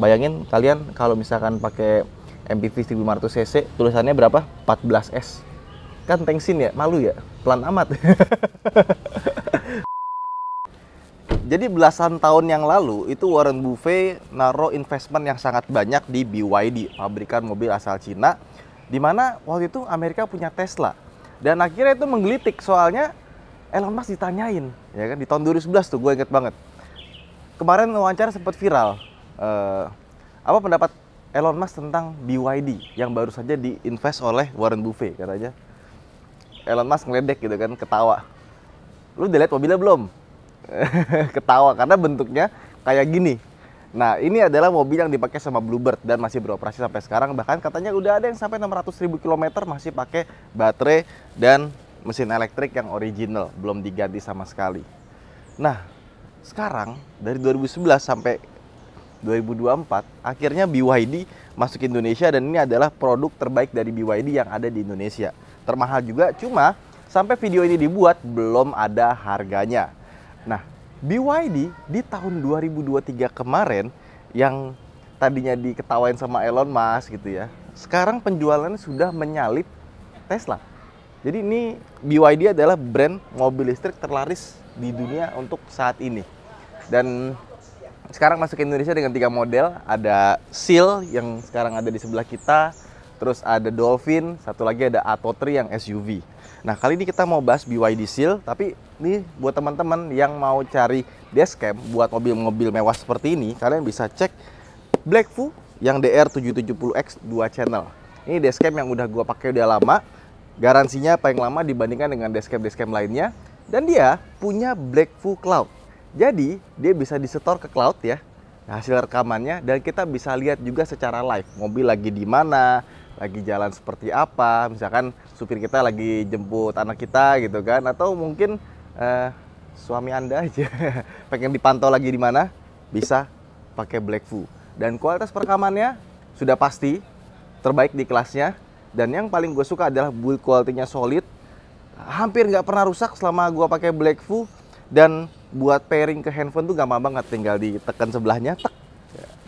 Bayangin kalian kalau misalkan pakai MPV 1500 cc tulisannya berapa? 14S. Kan tengsin ya, malu ya, pelan amat. Jadi belasan tahun yang lalu itu Warren Buffet naruh investment yang sangat banyak di BYD, pabrikan mobil asal Cina, di mana waktu itu Amerika punya Tesla. Dan akhirnya itu menggelitik soalnya Elon Musk ditanyain, ya kan di tahun 2011 tuh gue inget banget. Kemarin wawancara sempat viral, Uh, apa pendapat Elon Musk tentang BYD yang baru saja diinvest oleh Warren Buffett katanya? Elon Musk ngeledek gitu kan, ketawa. Lu udah lihat mobilnya belum? ketawa karena bentuknya kayak gini. Nah, ini adalah mobil yang dipakai sama Bluebird dan masih beroperasi sampai sekarang. Bahkan katanya udah ada yang sampai 600 ribu kilometer masih pakai baterai dan mesin elektrik yang original, belum diganti sama sekali. Nah, sekarang dari 2011 sampai 2024 akhirnya BYD masuk ke Indonesia dan ini adalah produk terbaik dari BYD yang ada di Indonesia. Termahal juga cuma sampai video ini dibuat belum ada harganya. Nah, BYD di tahun 2023 kemarin yang tadinya diketawain sama Elon Musk gitu ya. Sekarang penjualannya sudah menyalip Tesla. Jadi ini BYD adalah brand mobil listrik terlaris di dunia untuk saat ini. Dan sekarang masuk ke Indonesia dengan tiga model. Ada Seal yang sekarang ada di sebelah kita, terus ada Dolphin, satu lagi ada Atotri yang SUV. Nah, kali ini kita mau bahas BYD Seal, tapi ini buat teman-teman yang mau cari dashcam buat mobil-mobil mewah seperti ini, kalian bisa cek BlackVue yang DR770X 2 channel. Ini dashcam yang udah gua pakai udah lama. Garansinya paling lama dibandingkan dengan dashcam-dashcam lainnya dan dia punya BlackVue Cloud. Jadi dia bisa disetor ke cloud ya nah, hasil rekamannya dan kita bisa lihat juga secara live mobil lagi di mana, lagi jalan seperti apa, misalkan supir kita lagi jemput anak kita gitu kan atau mungkin eh, suami Anda aja pengen dipantau lagi di mana bisa pakai Blackview. Dan kualitas perekamannya sudah pasti terbaik di kelasnya dan yang paling gue suka adalah build quality-nya solid hampir nggak pernah rusak selama gue pakai Blackview dan buat pairing ke handphone tuh gampang banget tinggal ditekan sebelahnya tek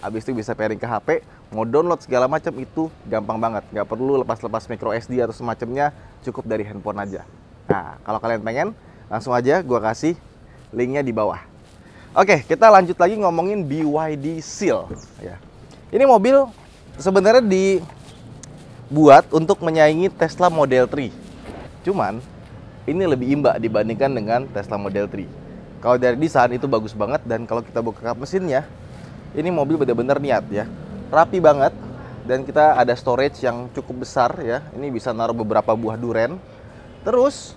habis itu bisa pairing ke HP mau download segala macam itu gampang banget nggak perlu lepas-lepas micro SD atau semacamnya cukup dari handphone aja nah kalau kalian pengen langsung aja gua kasih linknya di bawah oke kita lanjut lagi ngomongin BYD Seal ya ini mobil sebenarnya dibuat untuk menyaingi Tesla Model 3 cuman ini lebih imba dibandingkan dengan Tesla Model 3 kalau dari desain itu bagus banget dan kalau kita buka kap mesinnya, ini mobil benar-benar niat ya. Rapi banget dan kita ada storage yang cukup besar ya. Ini bisa naruh beberapa buah duren. Terus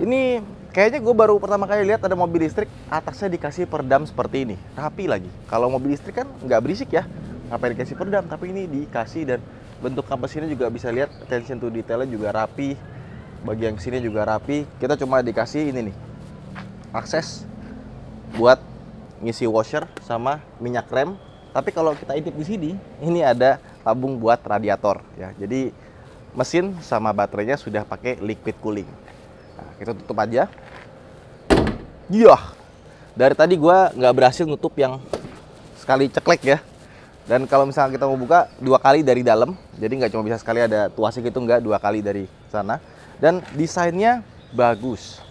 ini kayaknya gue baru pertama kali lihat ada mobil listrik atasnya dikasih peredam seperti ini rapi lagi kalau mobil listrik kan nggak berisik ya ngapain dikasih peredam? tapi ini dikasih dan bentuk kap mesinnya juga bisa lihat attention to detailnya juga rapi bagian sini juga rapi kita cuma dikasih ini nih akses buat ngisi washer sama minyak rem. Tapi kalau kita intip di sini, ini ada tabung buat radiator ya. Jadi mesin sama baterainya sudah pakai liquid cooling. Nah, kita tutup aja. Iya. Dari tadi gue nggak berhasil nutup yang sekali ceklek ya. Dan kalau misalnya kita mau buka dua kali dari dalam, jadi nggak cuma bisa sekali ada tuasik itu nggak dua kali dari sana. Dan desainnya bagus.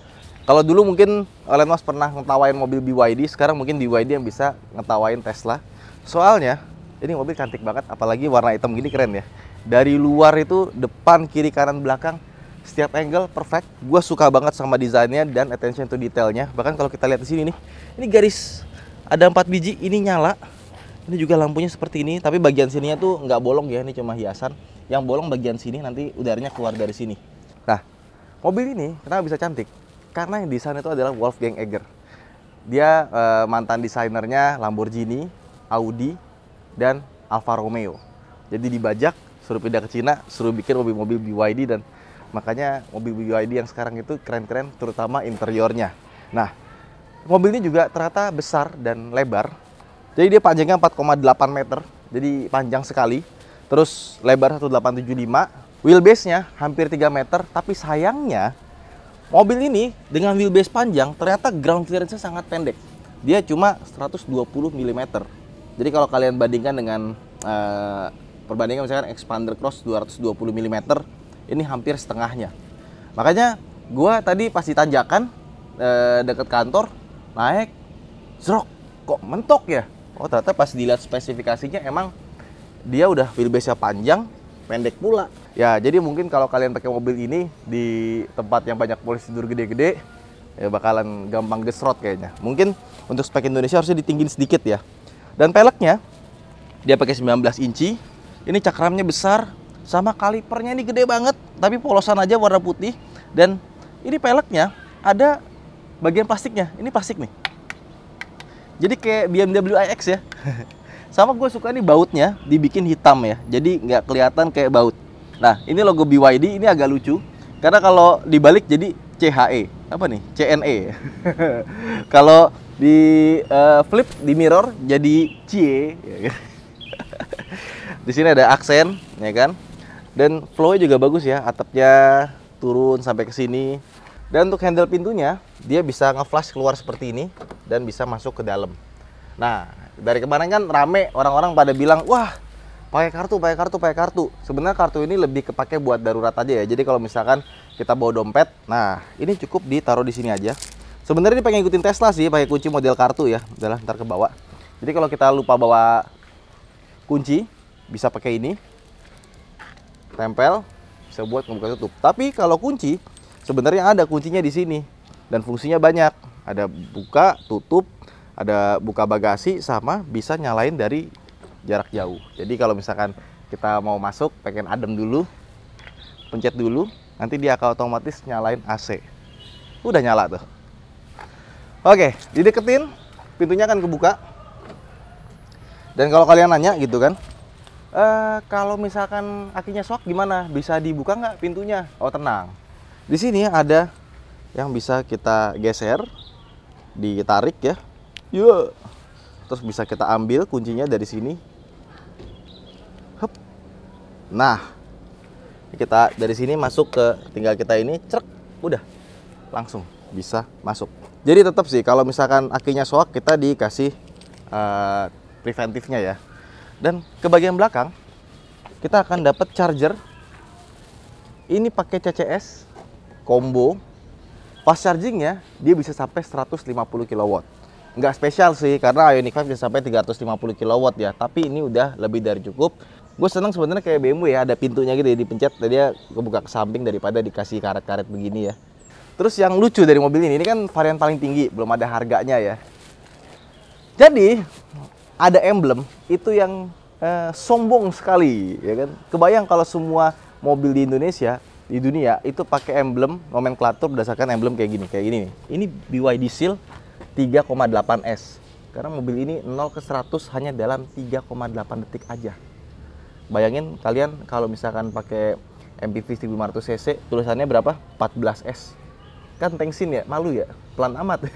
Kalau dulu mungkin Elon Musk pernah ngetawain mobil BYD, sekarang mungkin BYD yang bisa ngetawain Tesla. Soalnya ini mobil cantik banget, apalagi warna hitam gini keren ya. Dari luar itu depan, kiri, kanan, belakang setiap angle perfect. Gue suka banget sama desainnya dan attention to detailnya. Bahkan kalau kita lihat di sini nih, ini garis ada empat biji, ini nyala. Ini juga lampunya seperti ini, tapi bagian sininya tuh nggak bolong ya, ini cuma hiasan. Yang bolong bagian sini nanti udaranya keluar dari sini. Nah, mobil ini kenapa bisa cantik? Karena yang desain itu adalah Wolfgang Egger. Dia uh, mantan desainernya Lamborghini, Audi, dan Alfa Romeo. Jadi dibajak, suruh pindah ke Cina, suruh bikin mobil-mobil BYD dan makanya mobil BYD yang sekarang itu keren-keren terutama interiornya. Nah, mobil ini juga ternyata besar dan lebar. Jadi dia panjangnya 4,8 meter, jadi panjang sekali. Terus lebar 1875, wheelbase-nya hampir 3 meter, tapi sayangnya Mobil ini dengan wheelbase panjang ternyata ground clearance-nya sangat pendek. Dia cuma 120 mm. Jadi kalau kalian bandingkan dengan uh, perbandingan misalkan Expander Cross 220 mm, ini hampir setengahnya. Makanya gua tadi pasti tanjakan uh, eh, deket kantor naik zrok kok mentok ya. Oh ternyata pas dilihat spesifikasinya emang dia udah wheelbase-nya panjang, pendek pula Ya, jadi mungkin kalau kalian pakai mobil ini di tempat yang banyak polisi tidur gede-gede, ya bakalan gampang gesrot kayaknya. Mungkin untuk spek Indonesia harusnya ditinggin sedikit ya. Dan peleknya, dia pakai 19 inci. Ini cakramnya besar, sama kalipernya ini gede banget, tapi polosan aja warna putih. Dan ini peleknya ada bagian plastiknya. Ini plastik nih. Jadi kayak BMW iX ya. sama gue suka nih bautnya dibikin hitam ya. Jadi nggak kelihatan kayak baut Nah, ini logo BYD ini agak lucu karena kalau dibalik jadi CHE. Apa nih? CNE. kalau di uh, flip di mirror jadi CIE. di sini ada aksen, ya kan? Dan flow juga bagus ya, atapnya turun sampai ke sini. Dan untuk handle pintunya, dia bisa ngeflash keluar seperti ini dan bisa masuk ke dalam. Nah, dari kemarin kan rame orang-orang pada bilang, "Wah, pakai kartu pakai kartu pakai kartu sebenarnya kartu ini lebih kepake buat darurat aja ya jadi kalau misalkan kita bawa dompet nah ini cukup ditaruh di sini aja sebenarnya ini pengen ikutin Tesla sih pakai kunci model kartu ya udahlah ntar ke bawah jadi kalau kita lupa bawa kunci bisa pakai ini tempel bisa buat ngebuka tutup tapi kalau kunci sebenarnya ada kuncinya di sini dan fungsinya banyak ada buka tutup ada buka bagasi sama bisa nyalain dari jarak jauh. Jadi kalau misalkan kita mau masuk, pengen adem dulu, pencet dulu, nanti dia akan otomatis nyalain AC. Udah nyala tuh. Oke, dideketin, pintunya akan kebuka. Dan kalau kalian nanya gitu kan, e, kalau misalkan akinya sok gimana? Bisa dibuka nggak pintunya? Oh tenang. Di sini ada yang bisa kita geser, ditarik ya. Yuk. terus bisa kita ambil kuncinya dari sini Nah, kita dari sini masuk ke tinggal kita ini cerk, udah langsung bisa masuk. Jadi tetap sih kalau misalkan akinya soak kita dikasih uh, preventifnya ya. Dan ke bagian belakang kita akan dapat charger. Ini pakai CCS combo. Pas chargingnya dia bisa sampai 150 kW nggak spesial sih karena Ioniq 5 bisa sampai 350 kW ya tapi ini udah lebih dari cukup gue seneng sebenarnya kayak BMW ya ada pintunya gitu ya dipencet tadi ya kebuka ke samping daripada dikasih karet-karet begini ya terus yang lucu dari mobil ini ini kan varian paling tinggi belum ada harganya ya jadi ada emblem itu yang eh, sombong sekali ya kan kebayang kalau semua mobil di Indonesia di dunia itu pakai emblem nomenklatur berdasarkan emblem kayak gini kayak gini nih. ini BYD seal 3,8 S karena mobil ini 0 ke 100 hanya dalam 3,8 detik aja bayangin kalian kalau misalkan pakai MPV 1500 cc tulisannya berapa 14s kan tensin ya malu ya pelan amat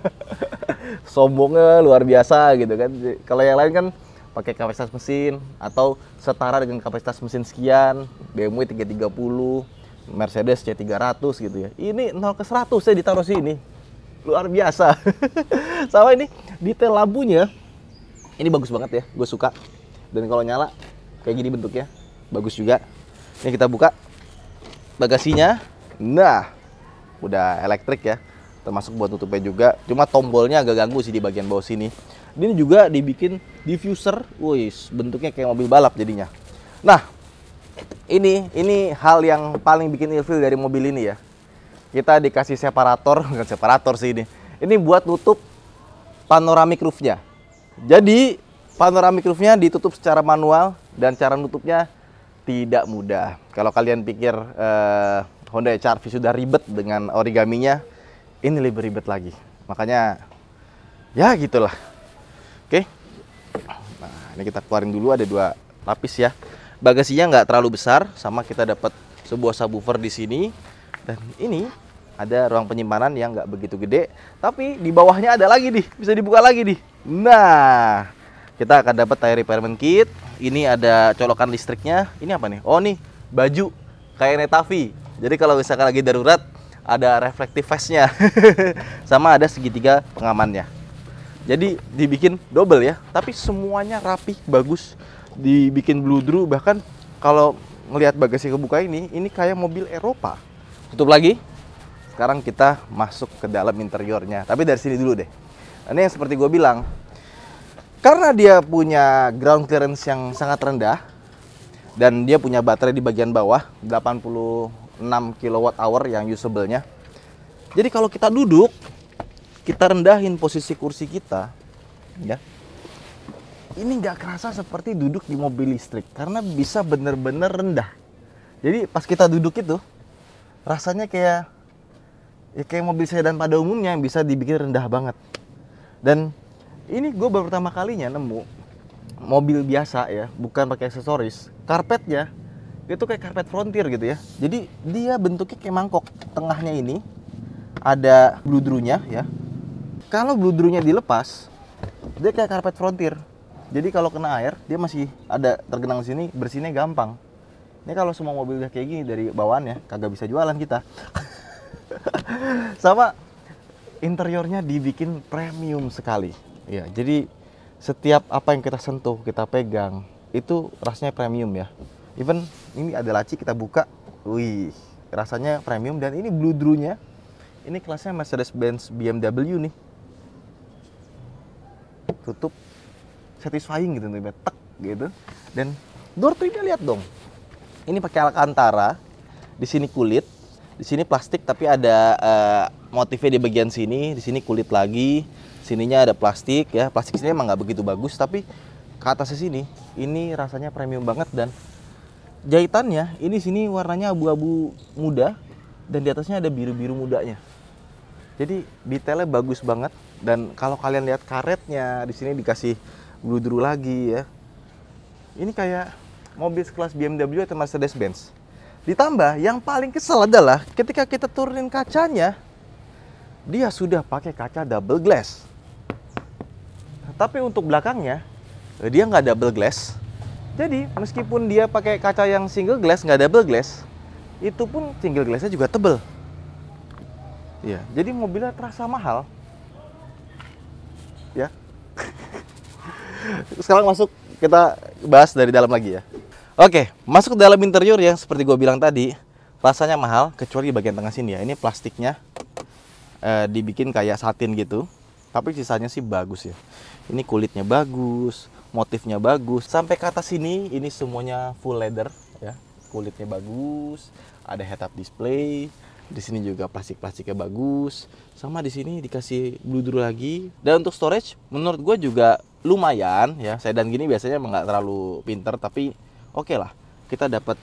sombongnya luar biasa gitu kan kalau yang lain kan pakai kapasitas mesin atau setara dengan kapasitas mesin sekian BMW 330 Mercedes C300 gitu ya ini 0 ke 100 saya ditaruh sini luar biasa sama ini detail lampunya ini bagus banget ya gue suka dan kalau nyala kayak gini bentuknya bagus juga ini kita buka bagasinya nah udah elektrik ya termasuk buat tutupnya juga cuma tombolnya agak ganggu sih di bagian bawah sini ini juga dibikin diffuser wuih bentuknya kayak mobil balap jadinya nah ini ini hal yang paling bikin ilfil dari mobil ini ya kita dikasih separator bukan separator sih ini ini buat nutup panoramic roofnya jadi panoramic roofnya ditutup secara manual dan cara nutupnya tidak mudah. Kalau kalian pikir eh, Honda HR-V sudah ribet dengan origaminya, ini lebih ribet lagi. Makanya ya gitulah. Oke. Okay. Nah, ini kita keluarin dulu ada dua lapis ya. Bagasinya nggak terlalu besar, sama kita dapat sebuah subwoofer di sini dan ini ada ruang penyimpanan yang nggak begitu gede, tapi di bawahnya ada lagi nih, bisa dibuka lagi nih. Nah, kita akan dapat tire repairment kit ini ada colokan listriknya ini apa nih oh nih baju kayak netavi jadi kalau misalkan lagi darurat ada reflective vestnya sama ada segitiga pengamannya jadi dibikin double ya tapi semuanya rapi bagus dibikin blue drew. bahkan kalau ngelihat bagasi kebuka ini ini kayak mobil Eropa tutup lagi sekarang kita masuk ke dalam interiornya tapi dari sini dulu deh ini yang seperti gue bilang karena dia punya ground clearance yang sangat rendah dan dia punya baterai di bagian bawah 86 kWh yang usable-nya. Jadi kalau kita duduk, kita rendahin posisi kursi kita, ya. Ini nggak kerasa seperti duduk di mobil listrik karena bisa benar-benar rendah. Jadi pas kita duduk itu rasanya kayak ya kayak mobil sedan pada umumnya yang bisa dibikin rendah banget. Dan ini gue baru pertama kalinya nemu mobil biasa ya, bukan pakai aksesoris. Karpetnya itu kayak karpet frontier gitu ya. Jadi dia bentuknya kayak mangkok. Tengahnya ini ada bludrunya ya. Kalau bludrunya dilepas, dia kayak karpet frontier. Jadi kalau kena air, dia masih ada tergenang sini, bersihnya gampang. Ini kalau semua mobil kayak gini dari bawaannya, kagak bisa jualan kita. Sama interiornya dibikin premium sekali Ya, jadi setiap apa yang kita sentuh, kita pegang, itu rasanya premium ya. Even ini ada laci kita buka, wih, rasanya premium dan ini blue drew-nya. Ini kelasnya Mercedes-Benz BMW nih. Tutup satisfying gitu nih, tek gitu. Dan door trimnya lihat dong. Ini pakai alcantara, di sini kulit, di sini plastik tapi ada uh, motifnya di bagian sini, di sini kulit lagi, sininya ada plastik ya plastik sini emang nggak begitu bagus tapi ke atas sini ini rasanya premium banget dan jahitannya ini sini warnanya abu-abu muda dan di atasnya ada biru-biru mudanya jadi detailnya bagus banget dan kalau kalian lihat karetnya di sini dikasih bludru lagi ya ini kayak mobil kelas BMW atau Mercedes Benz ditambah yang paling kesel adalah ketika kita turunin kacanya dia sudah pakai kaca double glass tapi untuk belakangnya eh, dia nggak double glass. Jadi meskipun dia pakai kaca yang single glass nggak double glass, itu pun single glassnya juga tebel. Ya, jadi mobilnya terasa mahal. Ya. Sekarang masuk kita bahas dari dalam lagi ya. Oke, masuk ke dalam interior yang seperti gue bilang tadi, rasanya mahal kecuali bagian tengah sini ya. Ini plastiknya eh, dibikin kayak satin gitu tapi sisanya sih bagus ya ini kulitnya bagus motifnya bagus sampai ke atas sini ini semuanya full leather ya kulitnya bagus ada head up display di sini juga plastik-plastiknya bagus sama di sini dikasih bludru lagi dan untuk storage menurut gue juga lumayan ya sedan gini biasanya emang nggak terlalu pinter tapi oke okay lah kita dapat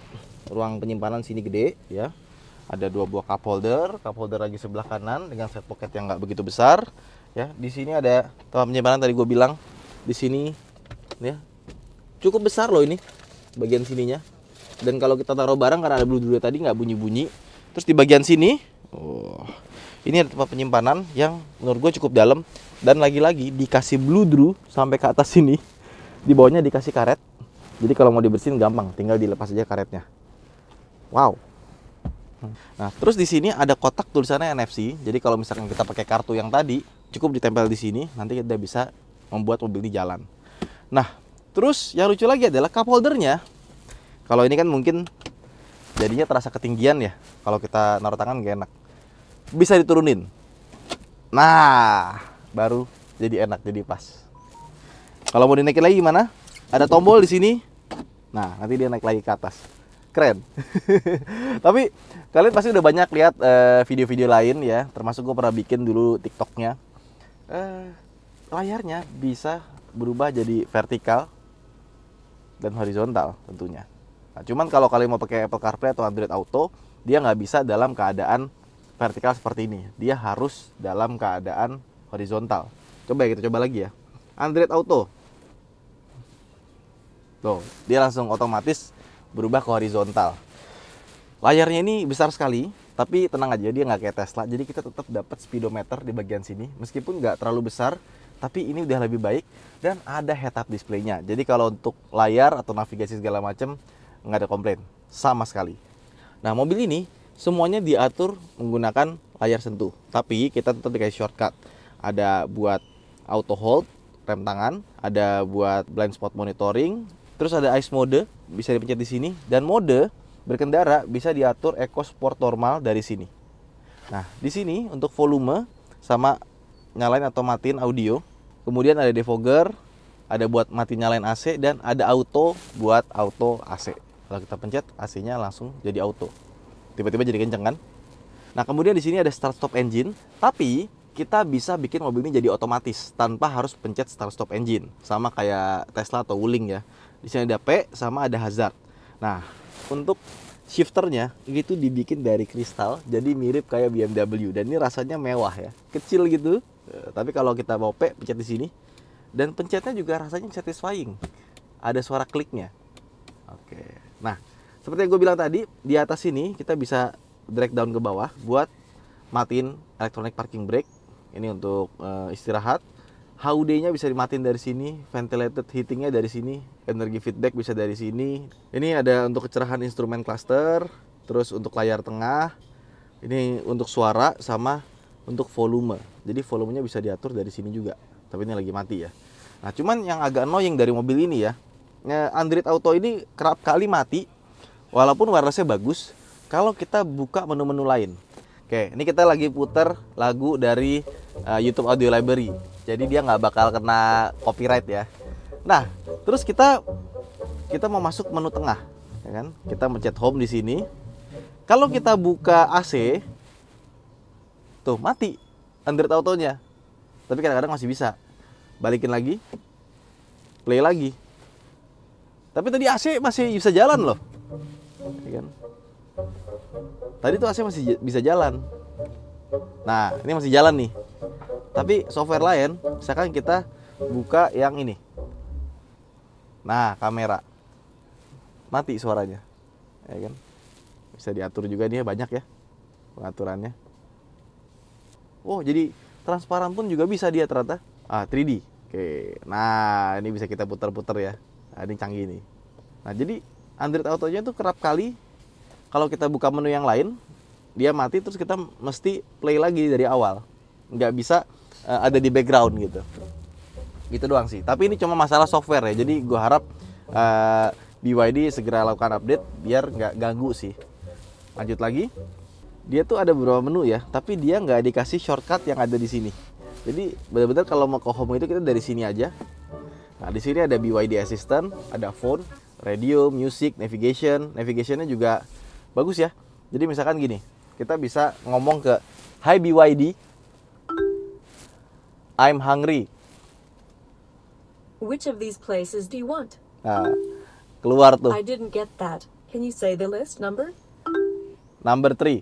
ruang penyimpanan sini gede ya ada dua buah cup holder cup holder lagi sebelah kanan dengan set pocket yang nggak begitu besar ya di sini ada tempat penyimpanan tadi gue bilang di sini ya cukup besar loh ini bagian sininya dan kalau kita taruh barang karena ada bludru tadi nggak bunyi bunyi terus di bagian sini oh ini ada tempat penyimpanan yang menurut gue cukup dalam dan lagi-lagi dikasih bludru sampai ke atas sini di bawahnya dikasih karet jadi kalau mau dibersihin gampang tinggal dilepas aja karetnya wow nah terus di sini ada kotak tulisannya NFC jadi kalau misalkan kita pakai kartu yang tadi cukup ditempel di sini nanti kita bisa membuat mobil ini jalan nah terus yang lucu lagi adalah cup holdernya kalau ini kan mungkin jadinya terasa ketinggian ya kalau kita naruh tangan gak enak bisa diturunin nah baru jadi enak jadi pas kalau mau dinaikin lagi gimana ada tombol di sini nah nanti dia naik lagi ke atas keren tapi kalian pasti udah banyak lihat eh, video-video lain ya termasuk gue pernah bikin dulu tiktoknya Eh, layarnya bisa berubah jadi vertikal dan horizontal tentunya. Nah, cuman kalau kalian mau pakai Apple CarPlay atau Android Auto, dia nggak bisa dalam keadaan vertikal seperti ini. Dia harus dalam keadaan horizontal. Coba ya kita coba lagi ya. Android Auto. Tuh, dia langsung otomatis berubah ke horizontal. Layarnya ini besar sekali, tapi tenang aja dia nggak kayak Tesla jadi kita tetap dapat speedometer di bagian sini meskipun nggak terlalu besar tapi ini udah lebih baik dan ada head-up displaynya jadi kalau untuk layar atau navigasi segala macam nggak ada komplain sama sekali nah mobil ini semuanya diatur menggunakan layar sentuh tapi kita tetap dikasih shortcut ada buat auto hold rem tangan ada buat blind spot monitoring terus ada ice mode bisa dipencet di sini dan mode berkendara bisa diatur eco sport normal dari sini. Nah, di sini untuk volume sama nyalain atau matiin audio. Kemudian ada defogger, ada buat mati nyalain AC dan ada auto buat auto AC. Kalau kita pencet AC-nya langsung jadi auto. Tiba-tiba jadi kenceng kan? Nah, kemudian di sini ada start stop engine, tapi kita bisa bikin mobil ini jadi otomatis tanpa harus pencet start stop engine sama kayak Tesla atau Wuling ya. Di sini ada P sama ada hazard. Nah, untuk shifternya itu dibikin dari kristal jadi mirip kayak BMW dan ini rasanya mewah ya kecil gitu e, tapi kalau kita mau pe, pencet di sini dan pencetnya juga rasanya satisfying ada suara kliknya oke nah seperti yang gue bilang tadi di atas sini kita bisa drag down ke bawah buat matiin electronic parking brake ini untuk e, istirahat HUD-nya bisa dimatiin dari sini, ventilated heatingnya dari sini, energi feedback bisa dari sini. Ini ada untuk kecerahan instrumen cluster, terus untuk layar tengah, ini untuk suara sama untuk volume. Jadi volumenya bisa diatur dari sini juga, tapi ini lagi mati ya. Nah cuman yang agak annoying dari mobil ini ya, ya Android Auto ini kerap kali mati, walaupun wirelessnya bagus, kalau kita buka menu-menu lain. Oke, ini kita lagi putar lagu dari uh, YouTube Audio Library. Jadi dia nggak bakal kena copyright ya. Nah, terus kita kita mau masuk menu tengah, ya kan? Kita mencet home di sini. Kalau kita buka AC, tuh mati Android autonya, Tapi kadang-kadang masih bisa. Balikin lagi, play lagi. Tapi tadi AC masih bisa jalan loh, ya kan? Tadi tuh AC masih bisa jalan. Nah, ini masih jalan nih. Tapi software lain, misalkan kita buka yang ini. Nah, kamera. Mati suaranya. Ya kan? Bisa diatur juga nih banyak ya pengaturannya. Oh, jadi transparan pun juga bisa dia ternyata. Ah, 3D. Oke. Nah, ini bisa kita putar-putar ya. Nah, ini canggih nih. Nah, jadi Android Auto-nya tuh kerap kali kalau kita buka menu yang lain, dia mati terus kita mesti play lagi dari awal nggak bisa uh, ada di background gitu gitu doang sih tapi ini cuma masalah software ya jadi gue harap uh, eh, BYD segera lakukan update biar nggak ganggu sih lanjut lagi dia tuh ada beberapa menu ya tapi dia nggak dikasih shortcut yang ada di sini jadi benar-benar kalau mau ke home itu kita dari sini aja nah di sini ada BYD assistant ada phone radio music navigation navigationnya juga bagus ya jadi misalkan gini kita bisa ngomong ke Hi BYD, I'm hungry. Which of these places do you want? Nah, keluar tuh. I didn't get that. Can you say the list number? Number three.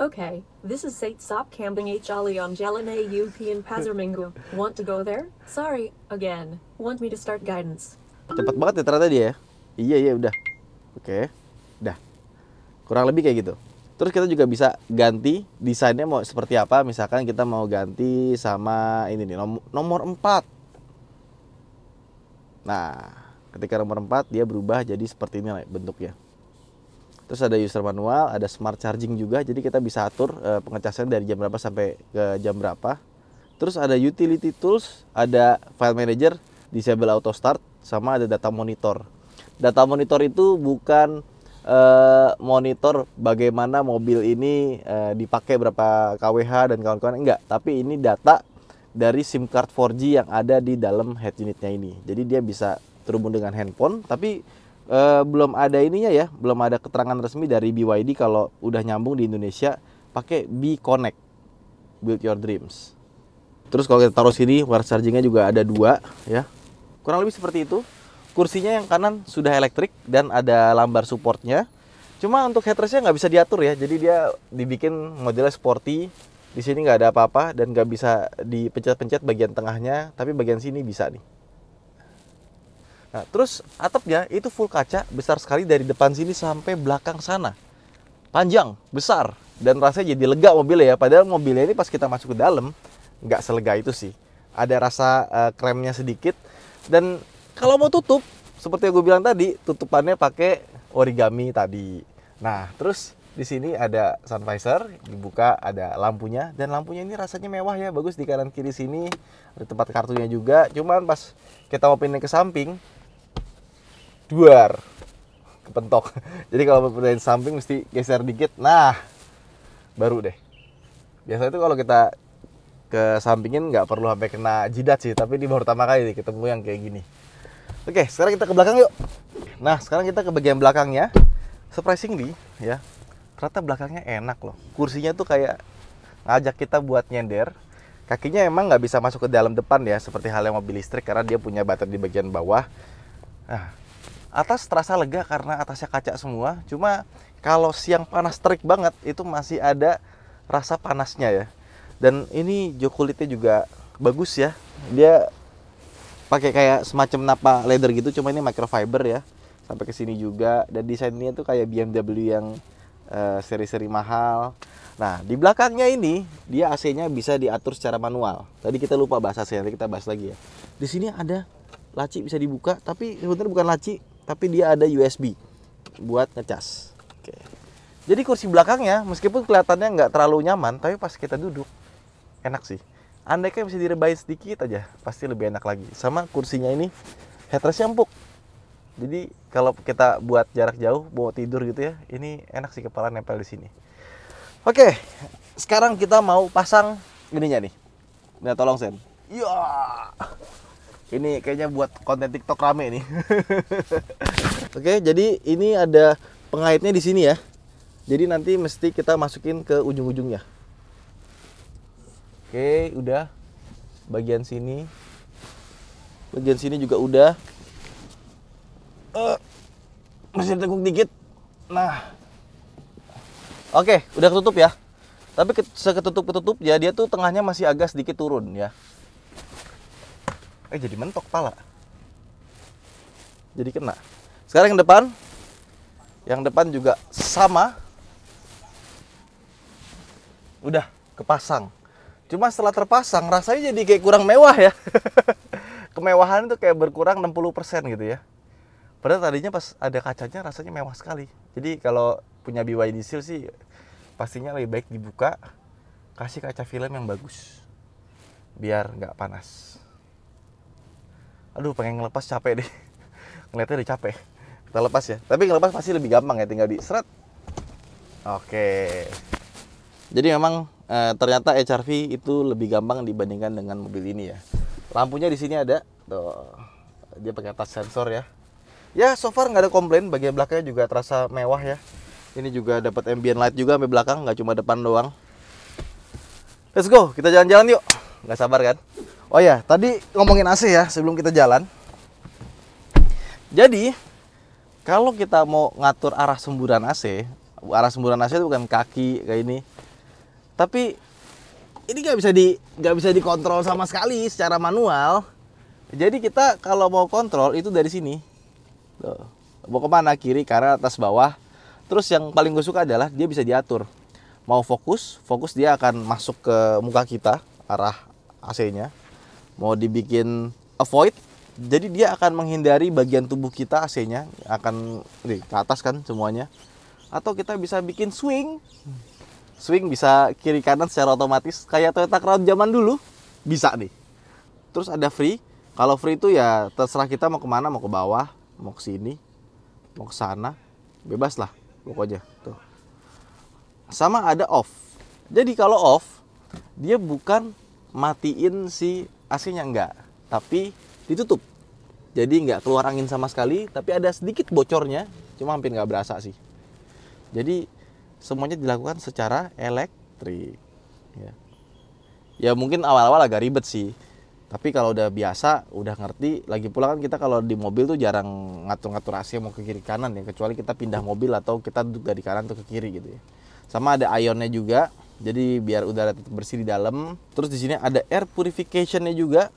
Okay, this is Sate Sop Camping H. Ali on Jalane UP in Minggu. Want to go there? Sorry, again. Want me to start guidance? Cepat banget ya ternyata dia ya. Iya, iya, udah. Oke, okay. udah. Kurang lebih kayak gitu. Terus kita juga bisa ganti desainnya mau seperti apa. Misalkan kita mau ganti sama ini nih nomor 4. Nah, ketika nomor 4 dia berubah jadi seperti ini bentuknya. Terus ada user manual, ada smart charging juga. Jadi kita bisa atur e, eh, pengecasan dari jam berapa sampai ke jam berapa. Terus ada utility tools, ada file manager, disable auto start, sama ada data monitor. Data monitor itu bukan Eh, monitor bagaimana mobil ini uh, dipakai berapa kWh dan kawan-kawan enggak tapi ini data dari SIM card 4G yang ada di dalam head unitnya ini jadi dia bisa terhubung dengan handphone tapi uh, belum ada ininya ya belum ada keterangan resmi dari BYD kalau udah nyambung di Indonesia pakai B Connect Build Your Dreams terus kalau kita taruh sini wireless chargingnya juga ada dua ya kurang lebih seperti itu kursinya yang kanan sudah elektrik dan ada lambar supportnya cuma untuk headrestnya nggak bisa diatur ya jadi dia dibikin modelnya sporty di sini nggak ada apa-apa dan nggak bisa dipencet-pencet bagian tengahnya tapi bagian sini bisa nih nah terus atapnya itu full kaca besar sekali dari depan sini sampai belakang sana panjang besar dan rasanya jadi lega mobilnya ya padahal mobilnya ini pas kita masuk ke dalam nggak selega itu sih ada rasa uh, kremnya sedikit dan kalau mau tutup seperti yang gue bilang tadi tutupannya pakai origami tadi nah terus di sini ada sun visor dibuka ada lampunya dan lampunya ini rasanya mewah ya bagus di kanan kiri sini ada tempat kartunya juga cuman pas kita mau pindah ke samping duar kepentok jadi kalau mau pindahin samping mesti geser dikit nah baru deh Biasa itu kalau kita ke sampingin nggak perlu sampai kena jidat sih tapi di baru pertama kali ketemu yang kayak gini Oke, sekarang kita ke belakang yuk. Nah, sekarang kita ke bagian belakangnya. Surprisingly, ya, ternyata belakangnya enak loh. Kursinya tuh kayak ngajak kita buat nyender. Kakinya emang nggak bisa masuk ke dalam depan ya, seperti halnya mobil listrik karena dia punya baterai di bagian bawah. Nah, atas terasa lega karena atasnya kaca semua. Cuma kalau siang panas terik banget, itu masih ada rasa panasnya ya. Dan ini jok kulitnya juga bagus ya. Dia pakai kayak semacam napa leather gitu cuma ini microfiber ya sampai ke sini juga dan desainnya tuh kayak BMW yang eh, seri-seri uh, mahal. Nah, di belakangnya ini dia AC-nya bisa diatur secara manual. Tadi kita lupa bahas AC, nanti kita bahas lagi ya. Di sini ada laci bisa dibuka, tapi sebenarnya bukan laci, tapi dia ada USB buat ngecas. Oke. Jadi kursi belakangnya meskipun kelihatannya nggak terlalu nyaman, tapi pas kita duduk enak sih andai kan bisa direbahin sedikit aja pasti lebih enak lagi sama kursinya ini headrest empuk jadi kalau kita buat jarak jauh bawa tidur gitu ya ini enak sih kepala nempel di sini oke sekarang kita mau pasang ininya nih nah tolong sen ya ini kayaknya buat konten TikTok rame nih oke jadi ini ada pengaitnya di sini ya jadi nanti mesti kita masukin ke ujung-ujungnya Oke, udah. Bagian sini. Bagian sini juga udah. Uh, eh, masih teguk dikit. Nah. Oke, udah ketutup ya. Tapi seketutup-ketutup ya, dia tuh tengahnya masih agak sedikit turun ya. Eh, jadi mentok pala. Jadi kena. Sekarang yang depan. Yang depan juga sama. Udah, kepasang. Cuma setelah terpasang rasanya jadi kayak kurang mewah ya. Kemewahan itu kayak berkurang 60% gitu ya. Padahal tadinya pas ada kacanya rasanya mewah sekali. Jadi kalau punya BYD seal sih pastinya lebih baik dibuka kasih kaca film yang bagus biar nggak panas aduh pengen ngelepas capek deh ngeliatnya udah capek kita lepas ya tapi ngelepas pasti lebih gampang ya tinggal di seret oke jadi memang Eh, ternyata HRV itu lebih gampang dibandingkan dengan mobil ini ya. Lampunya di sini ada, tuh dia pakai touch sensor ya. Ya so far nggak ada komplain, bagian belakangnya juga terasa mewah ya. Ini juga dapat ambient light juga di belakang, nggak cuma depan doang. Let's go, kita jalan-jalan yuk. Nggak sabar kan? Oh ya, tadi ngomongin AC ya sebelum kita jalan. Jadi kalau kita mau ngatur arah semburan AC, arah semburan AC itu bukan kaki kayak ini, tapi ini nggak bisa di nggak bisa dikontrol sama sekali secara manual jadi kita kalau mau kontrol itu dari sini Tuh. mau kemana kiri karena atas bawah terus yang paling gue suka adalah dia bisa diatur mau fokus fokus dia akan masuk ke muka kita arah AC-nya mau dibikin avoid jadi dia akan menghindari bagian tubuh kita AC-nya akan di ke atas kan semuanya atau kita bisa bikin swing swing bisa kiri kanan secara otomatis kayak Toyota Crown zaman dulu bisa nih terus ada free kalau free itu ya terserah kita mau kemana mau ke bawah mau ke sini mau ke sana bebas lah pokoknya tuh sama ada off jadi kalau off dia bukan matiin si AC-nya enggak tapi ditutup jadi nggak keluar angin sama sekali tapi ada sedikit bocornya cuma hampir nggak berasa sih jadi semuanya dilakukan secara elektrik ya ya mungkin awal-awal agak ribet sih tapi kalau udah biasa udah ngerti lagi pula kan kita kalau di mobil tuh jarang ngatur-ngatur AC mau ke kiri kanan ya kecuali kita pindah mobil atau kita duduk dari kanan tuh ke kiri gitu ya sama ada ionnya juga jadi biar udara tetap bersih di dalam terus di sini ada air purificationnya juga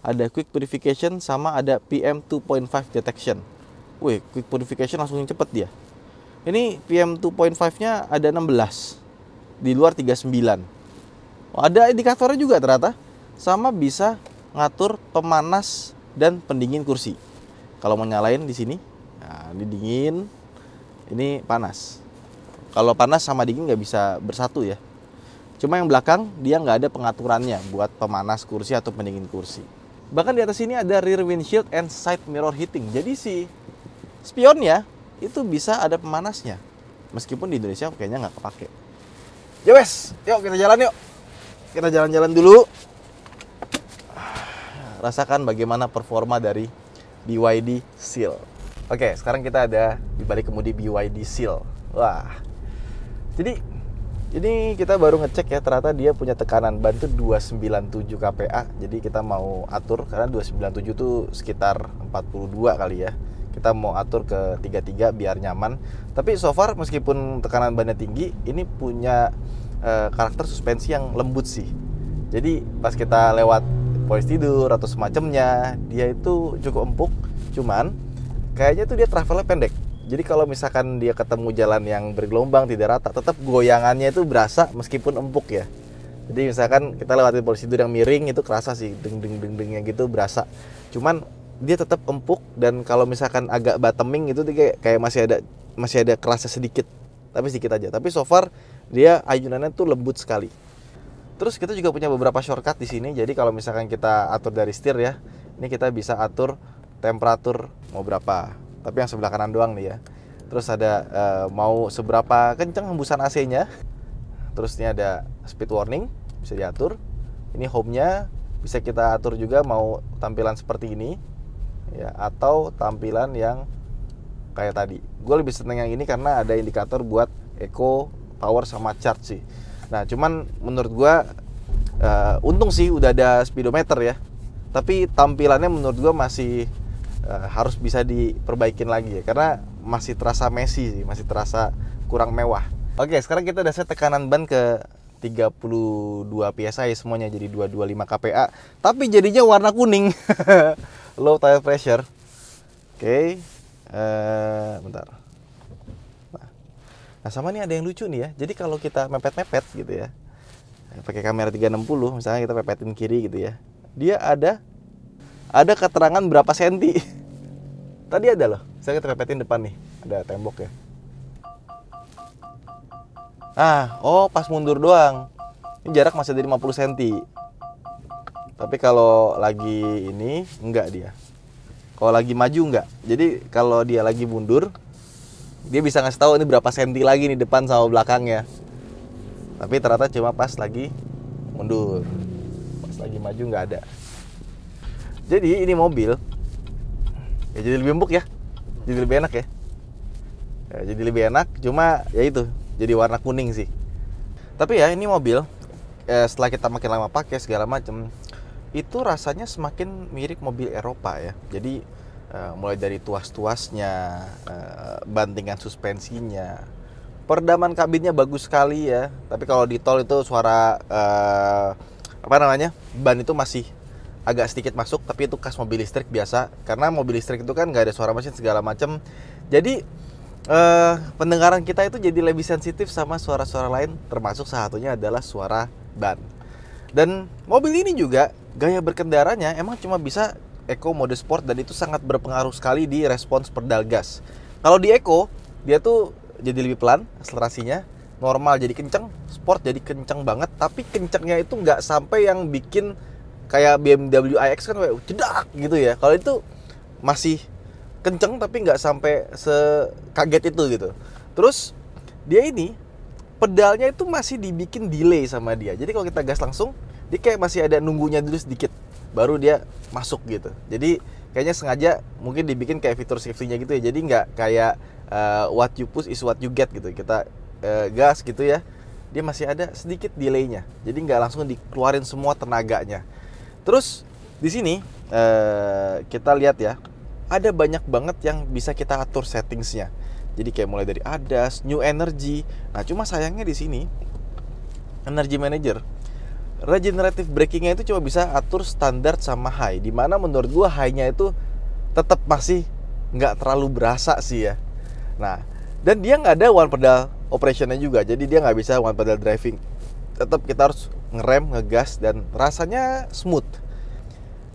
ada quick purification sama ada PM 2.5 detection wih quick purification langsung cepet dia ini PM 2.5-nya ada 16 di luar 39. Oh, ada indikatornya juga ternyata sama bisa ngatur pemanas dan pendingin kursi. Kalau mau nyalain di sini, nah, ini dingin, ini panas. Kalau panas sama dingin nggak bisa bersatu ya. Cuma yang belakang dia nggak ada pengaturannya buat pemanas kursi atau pendingin kursi. Bahkan di atas sini ada rear windshield and side mirror heating. Jadi si spionnya itu bisa ada pemanasnya. Meskipun di Indonesia kayaknya nggak kepake. Ya wes, yuk kita jalan yuk. Kita jalan-jalan dulu. Rasakan bagaimana performa dari BYD Seal. Oke, sekarang kita ada di balik kemudi BYD Seal. Wah. Jadi ini kita baru ngecek ya ternyata dia punya tekanan ban tuh 297 kPa. Jadi kita mau atur karena 297 tuh sekitar 42 kali ya kita mau atur ke tiga tiga biar nyaman tapi so far meskipun tekanan bannya tinggi ini punya uh, karakter suspensi yang lembut sih jadi pas kita lewat polis tidur atau semacamnya dia itu cukup empuk cuman kayaknya tuh dia travelnya pendek jadi kalau misalkan dia ketemu jalan yang bergelombang tidak rata, tetap goyangannya itu berasa meskipun empuk ya. Jadi misalkan kita lewatin polisi tidur yang miring itu kerasa sih deng deng deng dengnya gitu berasa. Cuman dia tetap empuk dan kalau misalkan agak bottoming itu dia kayak, kayak masih ada masih ada kerasa sedikit tapi sedikit aja tapi so far dia ayunannya tuh lembut sekali terus kita juga punya beberapa shortcut di sini jadi kalau misalkan kita atur dari setir ya ini kita bisa atur temperatur mau berapa tapi yang sebelah kanan doang nih ya terus ada uh, mau seberapa kencang hembusan AC-nya terus ini ada speed warning bisa diatur ini home-nya bisa kita atur juga mau tampilan seperti ini ya atau tampilan yang kayak tadi gue lebih seneng yang ini karena ada indikator buat eco power sama charge sih nah cuman menurut gue uh, untung sih udah ada speedometer ya tapi tampilannya menurut gue masih uh, harus bisa diperbaikin lagi ya karena masih terasa messy sih masih terasa kurang mewah oke sekarang kita udah set tekanan ban ke 32 psi semuanya jadi 225 kpa tapi jadinya warna kuning low tire pressure oke okay. uh, eh, bentar nah, nah. sama nih ada yang lucu nih ya jadi kalau kita mepet-mepet gitu ya pakai kamera 360 misalnya kita pepetin kiri gitu ya dia ada ada keterangan berapa senti tadi ada loh saya kita pepetin depan nih ada tembok ya ah oh pas mundur doang ini jarak masih ada 50 senti tapi kalau lagi ini enggak dia. Kalau lagi maju enggak. Jadi kalau dia lagi mundur dia bisa ngasih tahu ini berapa senti lagi nih depan sama belakang ya. Tapi ternyata cuma pas lagi mundur. Pas lagi maju enggak ada. Jadi ini mobil ya jadi lebih empuk ya. Jadi lebih enak ya. ya jadi lebih enak cuma ya itu jadi warna kuning sih. Tapi ya ini mobil ya setelah kita makin lama pakai segala macam itu rasanya semakin mirip mobil Eropa ya. Jadi uh, mulai dari tuas-tuasnya, uh, bantingan suspensinya, perdaman kabinnya bagus sekali ya. Tapi kalau di tol itu suara uh, apa namanya ban itu masih agak sedikit masuk, tapi itu khas mobil listrik biasa. Karena mobil listrik itu kan nggak ada suara mesin segala macam. Jadi uh, pendengaran kita itu jadi lebih sensitif sama suara-suara lain, termasuk salah satunya adalah suara ban. Dan mobil ini juga gaya berkendaranya emang cuma bisa Eco mode sport dan itu sangat berpengaruh sekali di respons pedal gas. Kalau di Eco, dia tuh jadi lebih pelan akselerasinya, normal jadi kenceng, sport jadi kenceng banget, tapi kencengnya itu nggak sampai yang bikin kayak BMW iX kan kayak cedak gitu ya. Kalau itu masih kenceng tapi nggak sampai sekaget itu gitu. Terus dia ini pedalnya itu masih dibikin delay sama dia. Jadi kalau kita gas langsung dia kayak masih ada nunggunya dulu sedikit baru dia masuk gitu jadi kayaknya sengaja mungkin dibikin kayak fitur safety-nya gitu ya jadi nggak kayak uh, what you push is what you get gitu kita uh, gas gitu ya dia masih ada sedikit delaynya jadi nggak langsung dikeluarin semua tenaganya terus di sini uh, kita lihat ya ada banyak banget yang bisa kita atur settingsnya jadi kayak mulai dari adas new energy nah cuma sayangnya di sini energy manager regenerative breakingnya itu cuma bisa atur standar sama high dimana menurut gue highnya itu tetap masih nggak terlalu berasa sih ya nah dan dia nggak ada one pedal operationnya juga jadi dia nggak bisa one pedal driving tetap kita harus ngerem ngegas dan rasanya smooth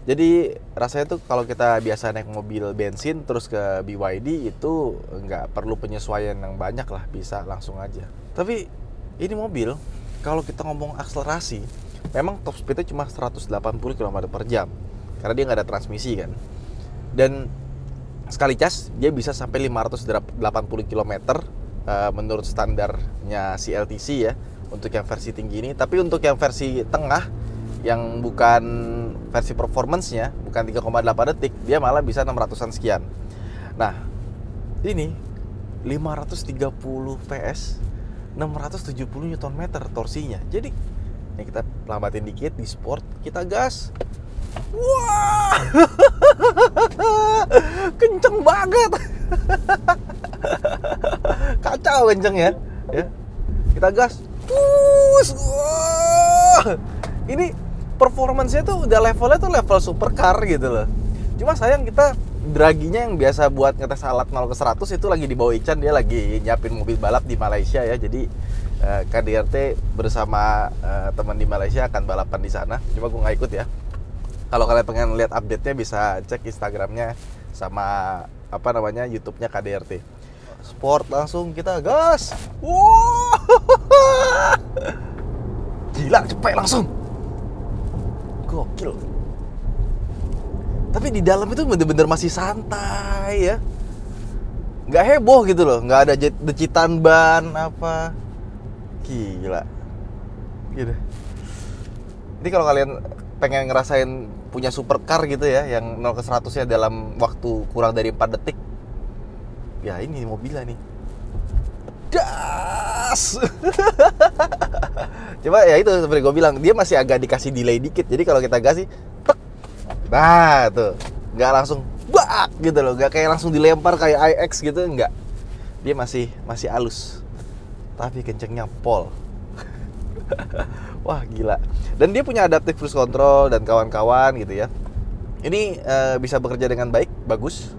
jadi rasanya tuh kalau kita biasa naik mobil bensin terus ke BYD itu nggak perlu penyesuaian yang banyak lah bisa langsung aja tapi ini mobil kalau kita ngomong akselerasi memang top speednya cuma 180 km per jam karena dia nggak ada transmisi kan dan sekali cas dia bisa sampai 580 km uh, menurut standarnya CLTC ya untuk yang versi tinggi ini tapi untuk yang versi tengah yang bukan versi performance-nya bukan 3,8 detik dia malah bisa 600-an sekian nah ini 530 PS 670 Nm torsinya jadi ini ya, kita lambatin dikit di sport kita gas wah kenceng banget kacau kenceng ya ya kita gas Pus, wah ini nya tuh udah levelnya tuh level supercar gitu loh cuma sayang kita draginya yang biasa buat ngetes alat 0 ke 100 itu lagi di bawah Ican dia lagi nyiapin mobil balap di Malaysia ya jadi eh, KDRT bersama eh, teman di Malaysia akan balapan di sana cuma gue nggak ikut ya kalau kalian pengen lihat update-nya bisa cek Instagramnya sama apa namanya YouTube-nya KDRT sport langsung kita gas wow gila cepet langsung gokil tapi di dalam itu bener-bener masih santai ya nggak heboh gitu loh nggak ada decitan ban apa gila gitu ini kalau kalian pengen ngerasain punya supercar gitu ya yang 0 ke 100 nya dalam waktu kurang dari 4 detik ya ini mobilnya nih das coba ya itu seperti gue bilang dia masih agak dikasih delay dikit jadi kalau kita gas sih nah tuh nggak langsung bak gitu loh nggak kayak langsung dilempar kayak IX gitu nggak dia masih masih halus tapi kencengnya pol wah gila dan dia punya adaptive cruise control dan kawan-kawan gitu ya ini e, bisa bekerja dengan baik bagus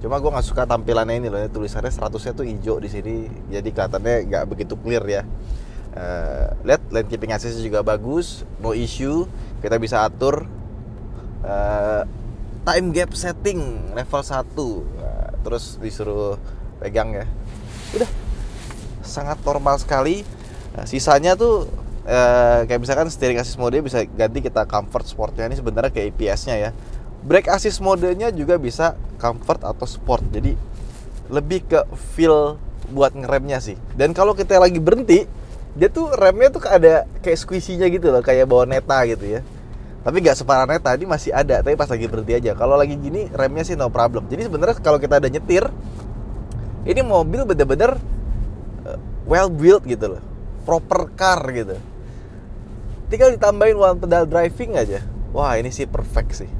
cuma gue nggak suka tampilannya ini loh ya. tulisannya 100 nya tuh hijau di sini jadi kelihatannya nggak begitu clear ya uh, lihat land keeping assist juga bagus no issue kita bisa atur Eh, time gap setting level 1 nah, terus disuruh pegang ya udah sangat normal sekali nah, sisanya tuh eh, kayak misalkan steering assist mode bisa ganti kita comfort sportnya ini sebenarnya ke APS nya ya brake assist modenya juga bisa comfort atau sport jadi lebih ke feel buat ngeremnya sih dan kalau kita lagi berhenti dia tuh remnya tuh ada kayak squishy-nya gitu loh kayak bawa neta gitu ya tapi nggak separahnya tadi masih ada tapi pas lagi berhenti aja kalau lagi gini remnya sih no problem jadi sebenarnya kalau kita ada nyetir ini mobil bener-bener eh, well built gitu loh proper car gitu tinggal ditambahin one pedal driving aja wah ini sih perfect sih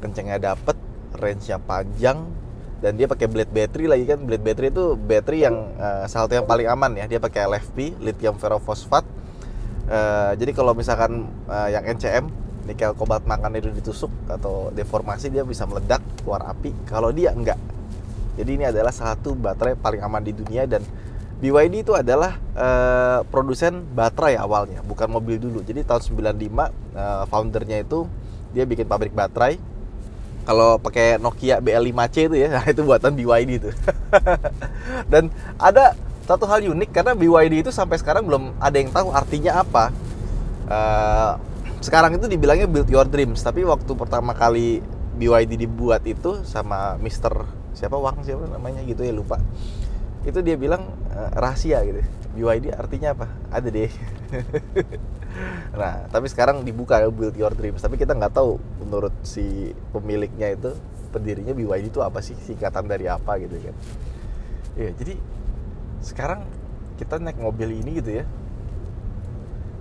kencengnya dapet range-nya panjang dan dia pakai blade battery lagi kan blade battery itu battery yang uh, salah satu yang paling aman ya dia pakai LFP lithium ferrofosfat uh, eh, jadi kalau misalkan uh, yang NCM nikel kobalt makan itu ditusuk atau deformasi dia bisa meledak keluar api kalau dia enggak jadi ini adalah satu baterai paling aman di dunia dan BYD itu adalah uh, produsen baterai awalnya bukan mobil dulu jadi tahun 95 uh, eh, foundernya itu dia bikin pabrik baterai kalau pakai Nokia BL5C itu ya itu buatan BYD itu dan ada satu hal unik karena BYD itu sampai sekarang belum ada yang tahu artinya apa uh, sekarang itu dibilangnya build your dreams tapi waktu pertama kali BYD dibuat itu sama Mister siapa Wang siapa namanya gitu ya lupa itu dia bilang uh, rahasia gitu BYD artinya apa ada deh nah tapi sekarang dibuka ya build your dreams tapi kita nggak tahu menurut si pemiliknya itu pendirinya BYD itu apa sih singkatan dari apa gitu kan ya jadi sekarang kita naik mobil ini gitu ya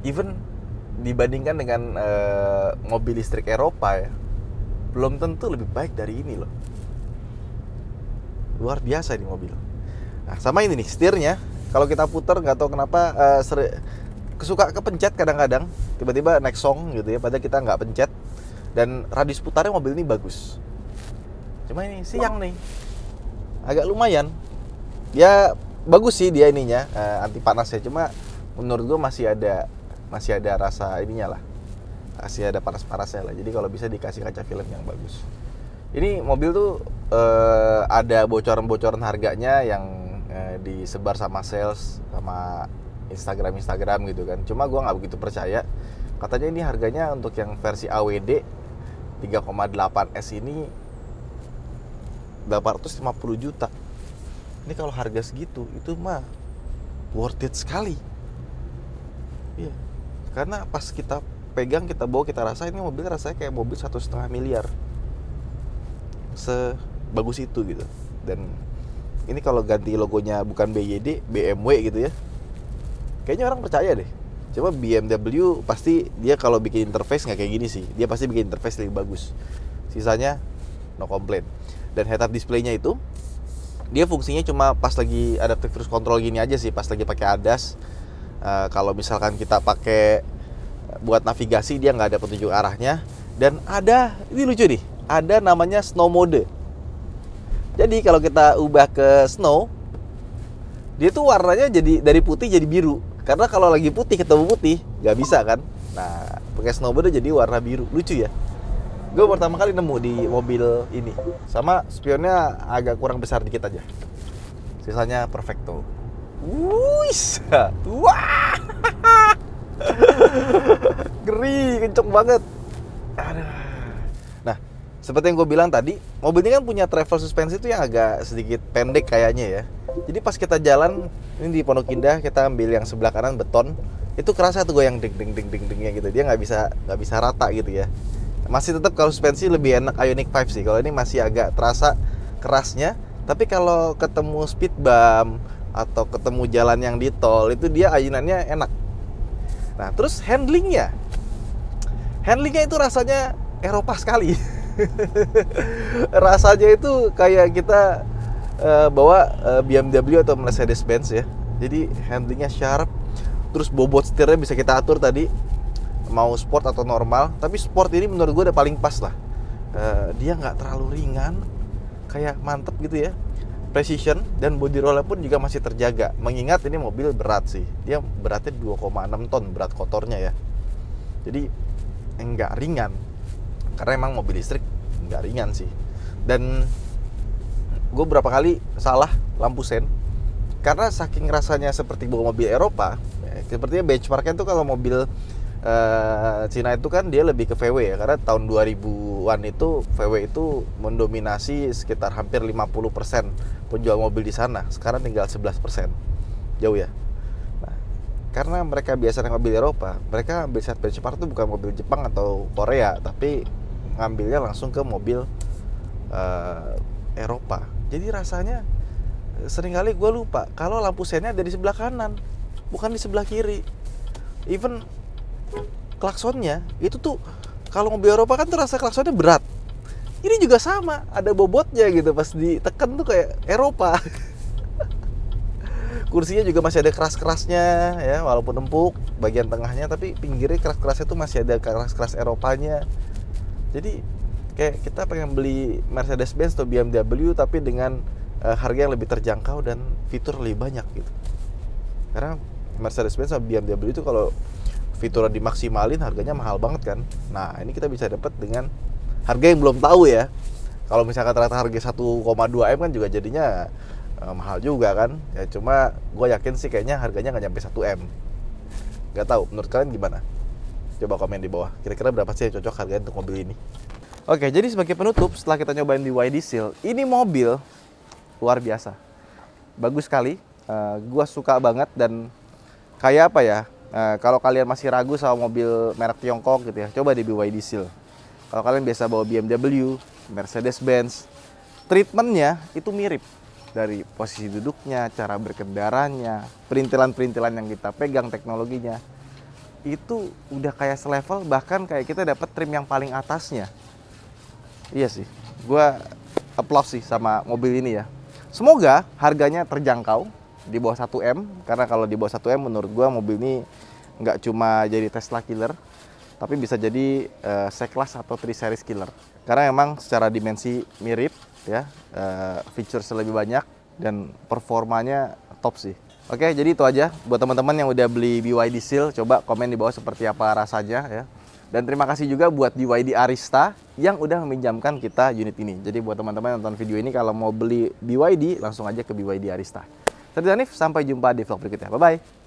even dibandingkan dengan uh, mobil listrik Eropa ya belum tentu lebih baik dari ini loh luar biasa ini mobil nah sama ini nih setirnya kalau kita putar nggak tahu kenapa uh, seri, kesuka kepencet kadang-kadang tiba-tiba naik song gitu ya padahal kita nggak pencet dan radius putarnya mobil ini bagus cuma ini siang nih agak lumayan ya bagus sih dia ininya uh, anti ya. cuma menurut gue masih ada masih ada rasa ininya lah masih ada paras panasnya lah jadi kalau bisa dikasih kaca film yang bagus ini mobil tuh eh, ada bocoran-bocoran harganya yang eh, disebar sama sales sama Instagram Instagram gitu kan cuma gue nggak begitu percaya katanya ini harganya untuk yang versi AWD 3,8 S ini 850 juta ini kalau harga segitu itu mah worth it sekali iya karena pas kita pegang kita bawa kita rasa ini mobil rasanya kayak mobil satu setengah miliar sebagus itu gitu dan ini kalau ganti logonya bukan BYD BMW gitu ya kayaknya orang percaya deh coba BMW pasti dia kalau bikin interface nggak kayak gini sih dia pasti bikin interface lebih bagus sisanya no komplain. dan head up displaynya itu dia fungsinya cuma pas lagi adaptive cruise control gini aja sih pas lagi pakai ADAS Eh, kalau misalkan kita pakai eh, buat navigasi dia nggak ada petunjuk arahnya dan ada ini lucu nih ada namanya snow mode jadi kalau kita ubah ke snow dia tuh warnanya jadi dari putih jadi biru karena kalau lagi putih ketemu putih nggak bisa kan nah pakai snow mode jadi warna biru lucu ya gue pertama kali nemu di mobil ini sama spionnya agak kurang besar dikit aja sisanya perfecto Wuis. Wah. Geri, kenceng banget. Nah, seperti yang gue bilang tadi, mobil ini kan punya travel suspensi itu yang agak sedikit pendek kayaknya ya. Jadi pas kita jalan ini di Pondok Indah kita ambil yang sebelah kanan beton, itu kerasa tuh yang ding ding ding ding dingnya gitu. Dia nggak bisa nggak bisa rata gitu ya. Masih tetap kalau suspensi lebih enak Ionic 5 sih. Kalau ini masih agak terasa kerasnya, tapi kalau ketemu speed bump atau ketemu jalan yang di tol itu dia ayunannya enak nah terus handlingnya handlingnya itu rasanya Eropa sekali rasanya itu kayak kita uh, bawa uh, eh, BMW atau Mercedes Benz ya jadi handlingnya sharp terus bobot setirnya bisa kita atur tadi mau sport atau normal tapi sport ini menurut gue udah paling pas lah uh, dia nggak terlalu ringan kayak mantep gitu ya precision dan body roll pun juga masih terjaga mengingat ini mobil berat sih dia beratnya 2,6 ton berat kotornya ya jadi enggak ringan karena emang mobil listrik enggak ringan sih dan gue berapa kali salah lampu sen karena saking rasanya seperti bawa mobil Eropa eh, sepertinya benchmarknya tuh kalau mobil uh, Cina itu kan dia lebih ke VW ya karena tahun 2000-an itu VW itu mendominasi sekitar hampir 50% penjual mobil di sana. Sekarang tinggal 11%. Jauh ya. Nah, karena mereka biasa mobil Eropa, mereka ambil set benchmark itu bukan mobil Jepang atau Korea, tapi ngambilnya langsung ke mobil uh, Eropa. Jadi rasanya eh, seringkali gue lupa kalau lampu sennya ada di sebelah kanan, bukan di sebelah kiri. Even klaksonnya itu tuh kalau mobil Eropa kan terasa klaksonnya berat ini juga sama ada bobotnya gitu pas ditekan tuh kayak Eropa kursinya juga masih ada keras kerasnya ya walaupun empuk bagian tengahnya tapi pinggirnya keras kerasnya tuh masih ada keras keras Eropanya jadi kayak kita pengen beli Mercedes Benz atau BMW tapi dengan uh, harga yang lebih terjangkau dan fitur lebih banyak gitu karena Mercedes Benz sama BMW itu kalau fiturnya dimaksimalin harganya mahal banget kan nah ini kita bisa dapat dengan harga yang belum tahu ya kalau misalkan ternyata harga 1,2 m kan juga jadinya eh, mahal juga kan ya cuma gue yakin sih kayaknya harganya nggak nyampe 1 m nggak tahu menurut kalian gimana coba komen di bawah kira-kira berapa sih yang cocok harganya untuk mobil ini Oke, jadi sebagai penutup, setelah kita nyobain di YD Seal, ini mobil luar biasa. Bagus sekali, uh, eh, gue suka banget dan kayak apa ya, Eh, kalau kalian masih ragu sama mobil merek Tiongkok gitu ya, coba di BYD Seal. Kalau kalian biasa bawa BMW, Mercedes-Benz, treatmentnya itu mirip dari posisi duduknya, cara berkendaranya, perintilan-perintilan yang kita pegang, teknologinya. Itu udah kayak selevel, bahkan kayak kita dapat trim yang paling atasnya. Iya sih, gue applause sih sama mobil ini ya. Semoga harganya terjangkau, di bawah 1M karena kalau di bawah 1M menurut gue mobil ini nggak cuma jadi Tesla killer, tapi bisa jadi uh, sekelas atau tri series killer. Karena emang secara dimensi mirip, ya, uh, features lebih banyak dan performanya top sih. Oke, jadi itu aja buat teman-teman yang udah beli BYD Seal, coba komen di bawah seperti apa rasanya ya. Dan terima kasih juga buat BYD Arista yang udah meminjamkan kita unit ini. Jadi buat teman-teman yang nonton video ini kalau mau beli BYD langsung aja ke BYD Arista. Terima kasih, sampai jumpa di vlog berikutnya. Bye bye.